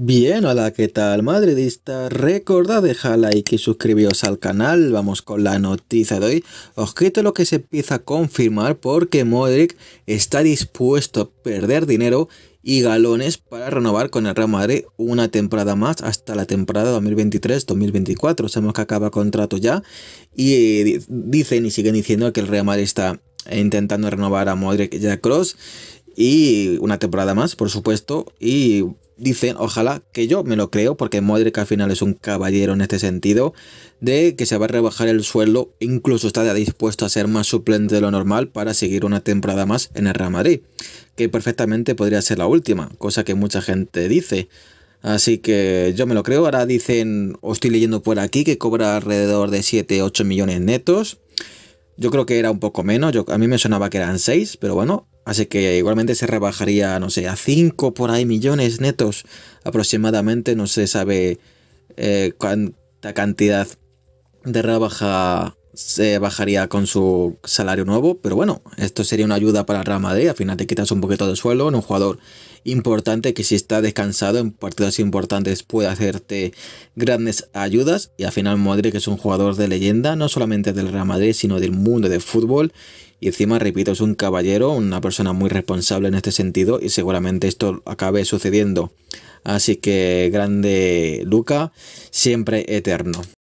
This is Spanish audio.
Bien, hola, ¿qué tal madridista? Recordad dejar like y suscribiros al canal, vamos con la noticia de hoy. Os quito lo que se empieza a confirmar porque Modric está dispuesto a perder dinero y galones para renovar con el Real Madrid una temporada más hasta la temporada 2023-2024. Sabemos que acaba contrato ya y eh, dicen y siguen diciendo que el Real Madrid está intentando renovar a Modric y a Cross y una temporada más, por supuesto, y dicen, ojalá que yo me lo creo, porque Modric al final es un caballero en este sentido, de que se va a rebajar el sueldo, incluso está dispuesto a ser más suplente de lo normal para seguir una temporada más en el Real Madrid, que perfectamente podría ser la última, cosa que mucha gente dice. Así que yo me lo creo, ahora dicen, o estoy leyendo por aquí, que cobra alrededor de 7-8 millones netos, yo creo que era un poco menos, yo, a mí me sonaba que eran 6, pero bueno, así que igualmente se rebajaría, no sé, a 5 por ahí millones netos aproximadamente, no se sabe eh, cuánta cantidad de rebaja se bajaría con su salario nuevo, pero bueno, esto sería una ayuda para el Real Madrid, al final te quitas un poquito de suelo en un jugador importante que si está descansado en partidos importantes puede hacerte grandes ayudas y al final que es un jugador de leyenda, no solamente del Real Madrid, sino del mundo del fútbol y encima, repito, es un caballero, una persona muy responsable en este sentido y seguramente esto acabe sucediendo. Así que grande Luca, siempre eterno.